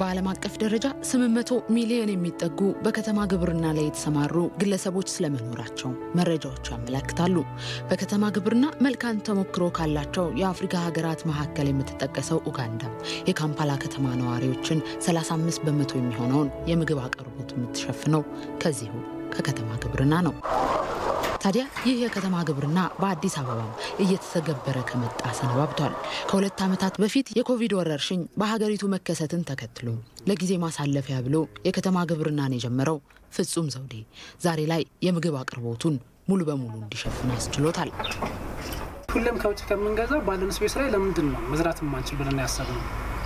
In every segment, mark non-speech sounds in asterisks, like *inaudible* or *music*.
በዓለም አቀፍ ደረጃ 800 ሚሊዮን የሚጠጉ በከተማ ግብርና ላይ የተሰማሩ ግለሰቦች ስለመኖራቸው መረጃዎቹ ያመለክታሉ። በከተማ ግብርና መልካም ተሞክሮ ካላቸው የአፍሪካ ሀገራት መካከል የምትጠቀሰው ኡጋንዳ የካምፓላ ከተማ ነዋሪዎችን 35 በመቶ የሚሆነውን የምግብ አቅርቦት የምትሸፍነው ከዚሁ ከከተማ ግብርና ነው። ታዲያ ይህ የከተማ ግብርና በአዲስ አበባ እየተተገበረ ከመጣ ሰነባብቷል። ከሁለት ዓመታት በፊት የኮቪድ ወረርሽኝ በሀገሪቱ መከሰትን ተከትሎ ለጊዜ ማሳለፊያ ብሎ የከተማ ግብርናን የጀመረው ፍጹም ዘውዴ ዛሬ ላይ የምግብ አቅርቦቱን ሙሉ በሙሉ እንዲሸፍን አስችሎታል። ሁሌም ከውጭ ከምንገዛ ባለን ስፔስ ላይ ለምንድን ነው መዝራት ማንችል ብለን ያሰብነው?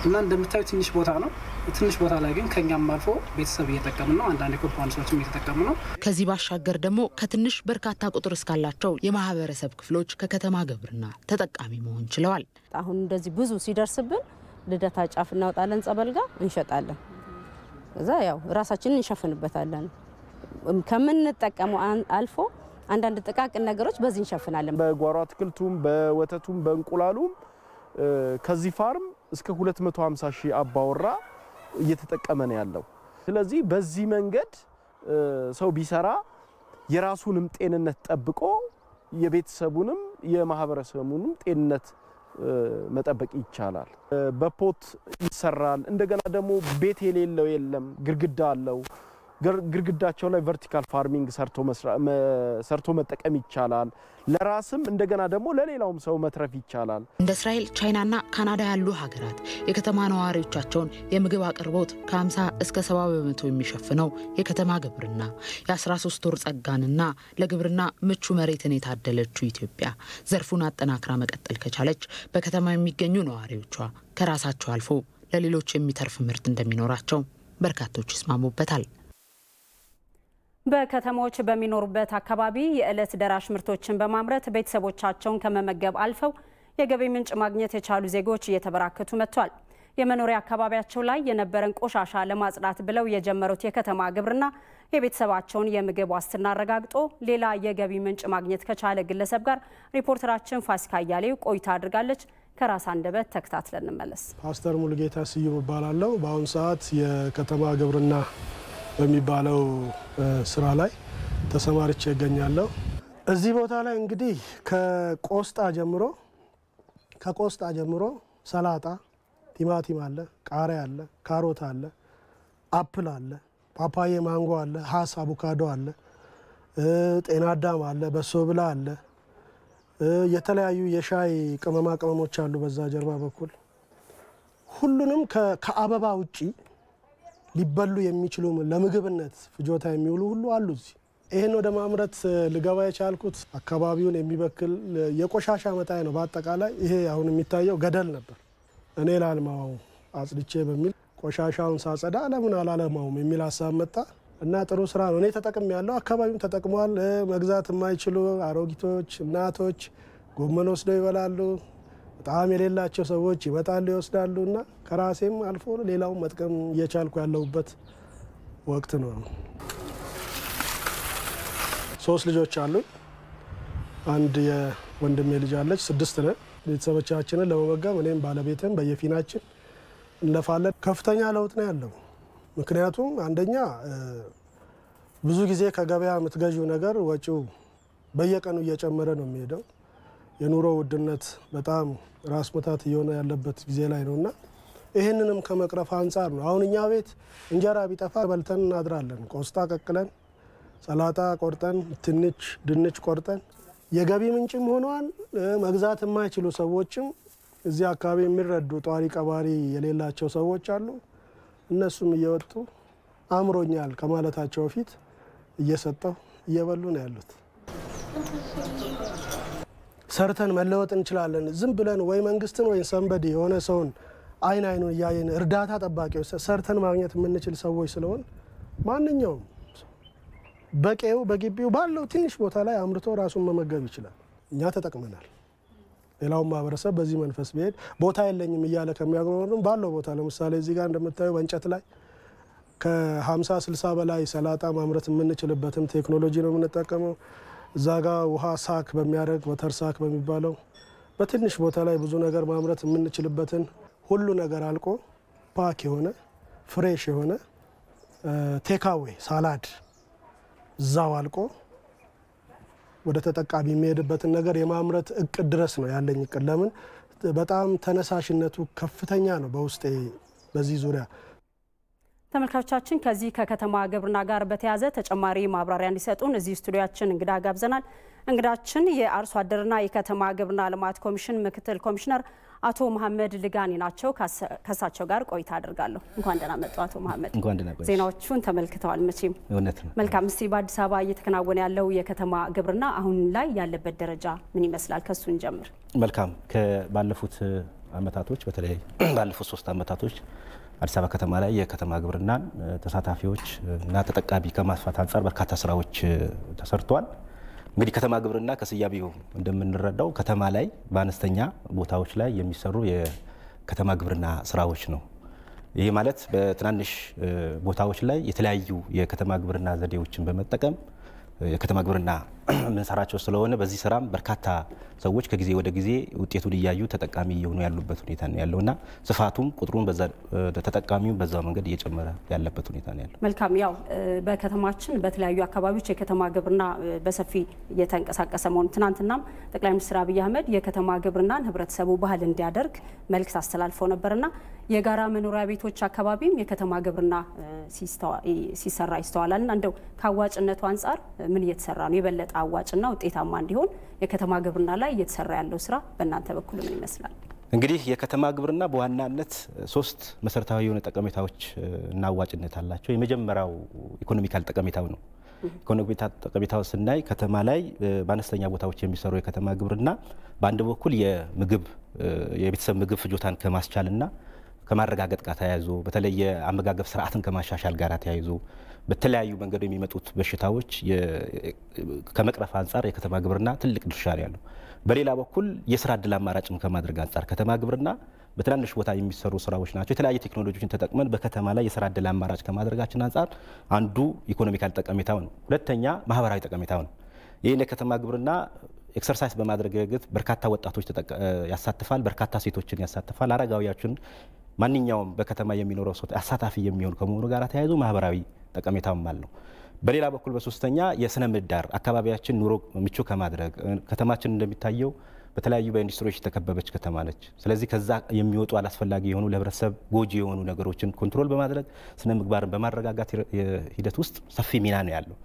እና እንደምታዩ ትንሽ ቦታ ነው። ትንሽ ቦታ ላይ ግን ከኛም አልፎ ቤተሰብ እየጠቀም ነው። አንዳንድ የኮምፓውንድ ሰዎችም እየተጠቀሙ ነው። ከዚህ ባሻገር ደግሞ ከትንሽ በርካታ ቁጥር እስካላቸው የማህበረሰብ ክፍሎች ከከተማ ግብርና ተጠቃሚ መሆን ችለዋል። አሁን እንደዚህ ብዙ ሲደርስብን ልደታ ጫፍ እናወጣለን፣ ጸበልጋ እንሸጣለን። እዛ ያው ራሳችንን እንሸፍንበታለን። ከምንጠቀመው አልፎ አንዳንድ ጥቃቅን ነገሮች በዚህ እንሸፍናለን። በጓሮ አትክልቱም፣ በወተቱም፣ በእንቁላሉም ከዚህ ፋርም እስከ 250 ሺህ አባወራ እየተጠቀመ ነው ያለው። ስለዚህ በዚህ መንገድ ሰው ቢሰራ የራሱንም ጤንነት ጠብቆ የቤተሰቡንም የማህበረሰቡንም ጤንነት መጠበቅ ይቻላል። በፖት ይሰራል። እንደገና ደግሞ ቤት የሌለው የለም፣ ግድግዳ አለው። ግድግዳቸው ላይ ቨርቲካል ፋርሚንግ ሰርቶ መጠቀም ይቻላል። ለራስም እንደገና ደግሞ ለሌላውም ሰው መትረፍ ይቻላል። እንደ እስራኤል፣ ቻይናና ካናዳ ያሉ ሀገራት የከተማ ነዋሪዎቻቸውን የምግብ አቅርቦት ከ50 እስከ 70 በመቶ የሚሸፍነው የከተማ ግብርና የ13 ወር ጸጋንና ለግብርና ምቹ መሬትን የታደለችው ኢትዮጵያ ዘርፉን አጠናክራ መቀጠል ከቻለች በከተማ የሚገኙ ነዋሪዎቿ ከራሳቸው አልፎ ለሌሎች የሚተርፍ ምርት እንደሚኖራቸው በርካቶች ይስማሙበታል። በከተሞች በሚኖሩበት አካባቢ የዕለት ደራሽ ምርቶችን በማምረት ቤተሰቦቻቸውን ከመመገብ አልፈው የገቢ ምንጭ ማግኘት የቻሉ ዜጎች እየተበራከቱ መጥቷል። የመኖሪያ አካባቢያቸው ላይ የነበረን ቆሻሻ ለማጽዳት ብለው የጀመሩት የከተማ ግብርና የቤተሰባቸውን የምግብ ዋስትና አረጋግጦ ሌላ የገቢ ምንጭ ማግኘት ከቻለ ግለሰብ ጋር ሪፖርተራችን ፋሲካ እያሌው ቆይታ አድርጋለች። ከራስ አንደበት ተከታትለን እንመለስ። ፓስተር ሙሉጌታ ስዩም እባላለሁ። በአሁኑ ሰዓት የከተማ ግብርና በሚባለው ስራ ላይ ተሰማርቼ እገኛለሁ። እዚህ ቦታ ላይ እንግዲህ ከቆስጣ ጀምሮ ከቆስጣ ጀምሮ ሰላጣ፣ ቲማቲም አለ፣ ቃሪያ አለ፣ ካሮት አለ፣ አፕል አለ፣ ፓፓዬ፣ ማንጎ አለ፣ ሀስ አቮካዶ አለ፣ ጤናዳም አለ፣ በሶ አለ። የተለያዩ የሻይ ቅመማ ቅመሞች አሉ በዛ ጀርባ በኩል ሁሉንም ከአበባ ውጪ ሊበሉ የሚችሉ ለምግብነት ፍጆታ የሚውሉ ሁሉ አሉ እዚህ። ይህን ወደ ማምረት ልገባ የቻልኩት አካባቢውን የሚበክል የቆሻሻ መጣይ ነው። በአጠቃላይ ይሄ አሁን የሚታየው ገደል ነበር። እኔ ላልማው አጽድቼ በሚል ቆሻሻውን ሳጸዳ ለምን አላለማውም የሚል ሀሳብ መጣ እና ጥሩ ስራ ነው። እኔ ተጠቅም ያለው አካባቢም ተጠቅሟል። መግዛት የማይችሉ አሮጊቶች፣ እናቶች ጎመን ወስደው ይበላሉ። በጣም የሌላቸው ሰዎች ይመጣሉ ይወስዳሉ ና ከራሴም አልፎ ሌላው መጥቀም እየቻልኩ ያለሁበት ወቅት ነው። ሶስት ልጆች አሉኝ። አንድ የወንድሜ ልጅ አለች። ስድስት ነን። ቤተሰቦቻችንን ለመመገብ እኔም ባለቤትም በየፊናችን እንለፋለን። ከፍተኛ ለውጥ ነው ያለው። ምክንያቱም አንደኛ ብዙ ጊዜ ከገበያ የምትገዢው ነገር ወጪው በየቀኑ እየጨመረ ነው የሚሄደው። የኑሮ ውድነት በጣም ራስ ምታት እየሆነ ያለበት ጊዜ ላይ ነው እና ይህንንም ከመቅረፍ አንጻር ነው። አሁን እኛ ቤት እንጀራ ቢጠፋ በልተን እናድራለን። ቆስጣ ቀቅለን፣ ሰላጣ ቆርጠን፣ ትንች ድንች ቆርጠን የገቢ ምንጭም ሆኗል። መግዛት የማይችሉ ሰዎችም እዚህ አካባቢ የሚረዱ ጧሪ ቀባሪ የሌላቸው ሰዎች አሉ። እነሱም እየወጡ አምሮኛል ከማለታቸው በፊት እየሰጠው እየበሉ ነው ያሉት። ሰርተን መለወጥ እንችላለን። ዝም ብለን ወይ መንግስትን ወይ ሰንበድ የሆነ ሰውን አይን አይኑን እያየን እርዳታ ጠባቂዎች ሰርተን ማግኘት የምንችል ሰዎች ስለሆን ማንኛውም በቄው በግቢው ባለው ትንሽ ቦታ ላይ አምርቶ ራሱን መመገብ ይችላል። እኛ ተጠቅመናል። ሌላውን ማህበረሰብ በዚህ መንፈስ ቢሄድ ቦታ የለኝም እያለ ከሚያጎረም ባለው ቦታ ለምሳሌ እዚህ ጋር እንደምታዩ በእንጨት ላይ ከ50 60 በላይ ሰላጣ ማምረት የምንችልበትም ቴክኖሎጂ ነው የምንጠቀመው። እዛ ጋ ውሃ ሳክ በሚያደርግ ወተር ሳክ በሚባለው በትንሽ ቦታ ላይ ብዙ ነገር ማምረት የምንችልበትን ሁሉ ነገር አልቆ ፓክ የሆነ ፍሬሽ የሆነ ቴካዌ ሳላድ እዛው አልቆ ወደ ተጠቃሚ የሚሄድበትን ነገር የማምረት እቅድ ድረስ ነው ያለኝ እቅድ። ለምን በጣም ተነሳሽነቱ ከፍተኛ ነው በውስጤ በዚህ ዙሪያ ተመልካቾቻችን ከዚህ ከከተማ ግብርና ጋር በተያያዘ ተጨማሪ ማብራሪያ እንዲሰጡን እዚህ ስቱዲያችን እንግዳ ጋብዘናል። እንግዳችን የአርሶ አደርና የከተማ ግብርና ልማት ኮሚሽን ምክትል ኮሚሽነር አቶ መሐመድ ልጋኔ ናቸው። ከእሳቸው ጋር ቆይታ አድርጋለሁ። እንኳን ደህና መጡ አቶ መሐመድ። እንኳን ደህና ቆይ። ዜናዎቹን ተመልክተዋል መቼም። እውነት ነው። መልካም። እስቲ በአዲስ አበባ እየተከናወነ ያለው የከተማ ግብርና አሁን ላይ ያለበት ደረጃ ምን ይመስላል? ከሱ እንጀምር። መልካም። ባለፉት አመታቶች በተለይ ባለፉት ሶስት አመታቶች አዲስ አበባ ከተማ ላይ የከተማ ግብርናን ተሳታፊዎች እና ተጠቃሚ ከማስፋት አንጻር በርካታ ስራዎች ተሰርቷል። እንግዲህ ከተማ ግብርና ከስያሜው እንደምንረዳው ከተማ ላይ በአነስተኛ ቦታዎች ላይ የሚሰሩ የከተማ ግብርና ስራዎች ነው። ይህ ማለት በትናንሽ ቦታዎች ላይ የተለያዩ የከተማ ግብርና ዘዴዎችን በመጠቀም የከተማ ግብርና የምንሰራቸው *clears throat* ስለሆነ በዚህ ስራም በርካታ ሰዎች ከጊዜ ወደ ጊዜ ውጤቱን እያዩ ተጠቃሚ እየሆኑ ያሉበት ሁኔታ ነው ያለው እና ስፋቱም ቁጥሩን ተጠቃሚውን በዛ መንገድ እየጨመረ ያለበት ሁኔታ ነው ያለው። መልካም። ያው በከተማችን በተለያዩ አካባቢዎች የከተማ ግብርና በሰፊ እየተንቀሳቀሰ መሆኑ ትናንትናም ጠቅላይ ሚኒስትር አብይ አህመድ የከተማ ግብርናን ህብረተሰቡ ባህል እንዲያደርግ መልእክት አስተላልፈው ነበርና የጋራ መኖሪያ ቤቶች አካባቢም የከተማ ግብርና ሲሰራ እና እንደው ከአዋጭነቱ አንጻር ምን እየተሰራ ነው የበለጠ አዋጭና ውጤታማ እንዲሆን የከተማ ግብርና ላይ እየተሰራ ያለው ስራ በእናንተ በኩል ምን ይመስላል? እንግዲህ የከተማ ግብርና በዋናነት ሶስት መሰረታዊ የሆነ ጠቀሜታዎች እና አዋጭነት አላቸው። የመጀመሪያው ኢኮኖሚካል ጠቀሜታው ነው። ኢኮኖሚካ ጠቀሜታው ስናይ ከተማ ላይ በአነስተኛ ቦታዎች የሚሰሩ የከተማ ግብርና በአንድ በኩል የምግብ የቤተሰብ ምግብ ፍጆታን ከማስቻልና ከማረጋገጥ ጋር ተያይዞ በተለይ የአመጋገብ ስርዓትን ከማሻሻል ጋር ተያይዞ በተለያዩ መንገዶ የሚመጡት በሽታዎች ከመቅረፍ አንጻር የከተማ ግብርና ትልቅ ድርሻ ነው ያለው። በሌላ በኩል የስራ እድል አማራጭም ከማድረግ አንጻር ከተማ ግብርና በትናንሽ ቦታ የሚሰሩ ስራዎች ናቸው። የተለያዩ ቴክኖሎጂዎችን ተጠቅመን በከተማ ላይ የስራ እድል አማራጭ ከማድረጋችን አንጻር አንዱ ኢኮኖሚካል ጠቀሜታው ነው። ሁለተኛ ማህበራዊ ጠቀሜታው ነው። ይህን የከተማ ግብርና ኤክሰርሳይዝ በማድረግ ረገድ በርካታ ወጣቶች ያሳትፋል፣ በርካታ ሴቶችን ያሳትፋል፣ አረጋዊያችን ማንኛውም በከተማ የሚኖረው ሰው አሳታፊ የሚሆን ከመሆኑ ጋር ተያይዞ ማህበራዊ ጠቀሜታም አለው። በሌላ በኩል በሶስተኛ የስነ ምህዳር አካባቢያችን ኑሮ ምቹ ከማድረግ ከተማችን እንደሚታየው በተለያዩ በኢንዱስትሪዎች የተከበበች ከተማ ነች። ስለዚህ ከዛ የሚወጡ አላስፈላጊ የሆኑ ለህብረተሰብ ጎጂ የሆኑ ነገሮችን ኮንትሮል በማድረግ ስነ ምግባርን በማረጋጋት ሂደት ውስጥ ሰፊ ሚና ነው ያለው።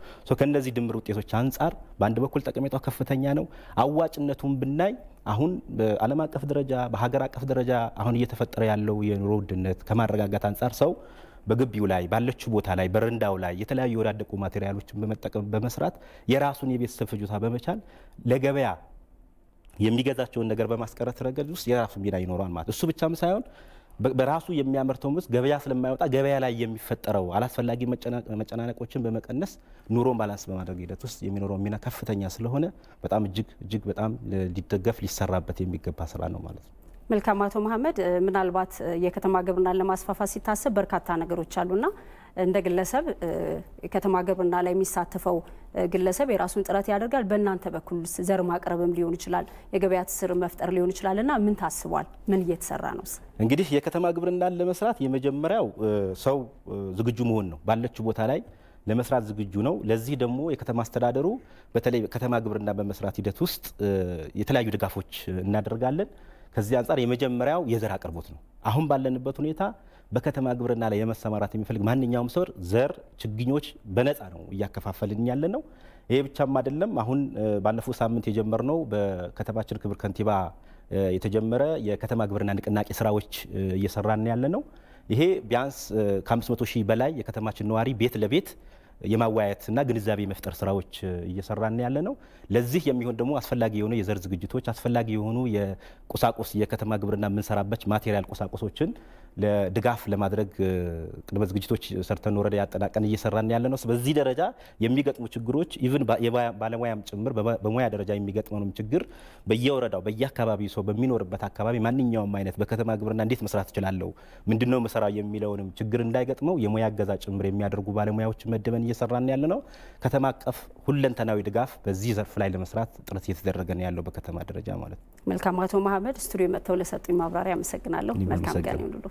ከእነዚህ ድምር ውጤቶች አንጻር በአንድ በኩል ጠቀሜታው ከፍተኛ ነው። አዋጭነቱን ብናይ አሁን በዓለም አቀፍ ደረጃ በሀገር አቀፍ ደረጃ አሁን እየተፈጠረ ያለው የኑሮ ውድነት ከማረጋጋት አንጻር ሰው በግቢው ላይ ባለችው ቦታ ላይ በረንዳው ላይ የተለያዩ የወዳደቁ ማቴሪያሎችን በመጠቀም በመስራት የራሱን የቤተሰብ ፍጆታ በመቻል ለገበያ የሚገዛቸውን ነገር በማስቀረት ረገድ ውስጥ የራሱ ሚና ይኖረዋል ማለት እሱ ብቻም ሳይሆን በራሱ የሚያመርተው ምርት ገበያ ስለማይወጣ ገበያ ላይ የሚፈጠረው አላስፈላጊ መጨናነቆችን በመቀነስ ኑሮን ባላንስ በማድረግ ሂደት ውስጥ የሚኖረው ሚና ከፍተኛ ስለሆነ በጣም እጅግ እጅግ በጣም ሊደገፍ ሊሰራበት የሚገባ ስራ ነው ማለት ነው። መልካም አቶ መሀመድ፣ ምናልባት የከተማ ግብርናን ለማስፋፋት ሲታሰብ በርካታ ነገሮች አሉና እንደ ግለሰብ የከተማ ግብርና ላይ የሚሳተፈው ግለሰብ የራሱን ጥረት ያደርጋል። በእናንተ በኩል ዘር ማቅረብም ሊሆን ይችላል፣ የገበያ ትስር መፍጠር ሊሆን ይችላል እና ምን ታስቧል? ምን እየተሰራ ነው? እንግዲህ የከተማ ግብርናን ለመስራት የመጀመሪያው ሰው ዝግጁ መሆን ነው። ባለችው ቦታ ላይ ለመስራት ዝግጁ ነው። ለዚህ ደግሞ የከተማ አስተዳደሩ በተለይ ከተማ ግብርና በመስራት ሂደት ውስጥ የተለያዩ ድጋፎች እናደርጋለን። ከዚህ አንጻር የመጀመሪያው የዘር አቅርቦት ነው። አሁን ባለንበት ሁኔታ በከተማ ግብርና ላይ የመሰማራት የሚፈልግ ማንኛውም ሰው ዘር፣ ችግኞች በነፃ ነው እያከፋፈልን ያለ ነው። ይሄ ብቻም አይደለም። አሁን ባለፈው ሳምንት የጀመርነው በከተማችን ክብር ከንቲባ የተጀመረ የከተማ ግብርና ንቅናቄ ስራዎች እየሰራን ያለ ነው። ይሄ ቢያንስ ከ500 ሺህ በላይ የከተማችን ነዋሪ ቤት ለቤት እና ግንዛቤ መፍጠር ስራዎች እየሰራን ያለ ነው። ለዚህ የሚሆን ደግሞ አስፈላጊ የሆኑ የዘር ዝግጅቶች፣ አስፈላጊ የሆኑ የቁሳቁስ የከተማ ግብርና የምንሰራበት ማቴሪያል ቁሳቁሶችን ለድጋፍ ለማድረግ ቅድመ ዝግጅቶች ሰርተን ወረዳ ያጠናቀን እየሰራን ያለ ነው። በዚህ ደረጃ የሚገጥሙ ችግሮች ኢቭን ባለሙያም ጭምር በሙያ ደረጃ የሚገጥመንም ችግር በየወረዳው በየአካባቢው ሰው በሚኖርበት አካባቢ ማንኛውም አይነት በከተማ ግብርና እንዴት መስራት እችላለሁ፣ ምንድነው መሰራ የሚለውንም ችግር እንዳይገጥመው የሙያ እገዛ ጭምር የሚያደርጉ ባለሙያዎች መደበን እየሰራን ያለ ነው። ከተማ አቀፍ ሁለንተናዊ ድጋፍ በዚህ ዘርፍ ላይ ለመስራት ጥረት እየተደረገ ነው ያለው በከተማ ደረጃ ማለት ነው። መልካም አቶ መሀመድ፣ ስቱዲዮ መጥተው ለሰጡኝ ማብራሪያ አመሰግናለሁ። መልካም ቀን ይሁንሉ።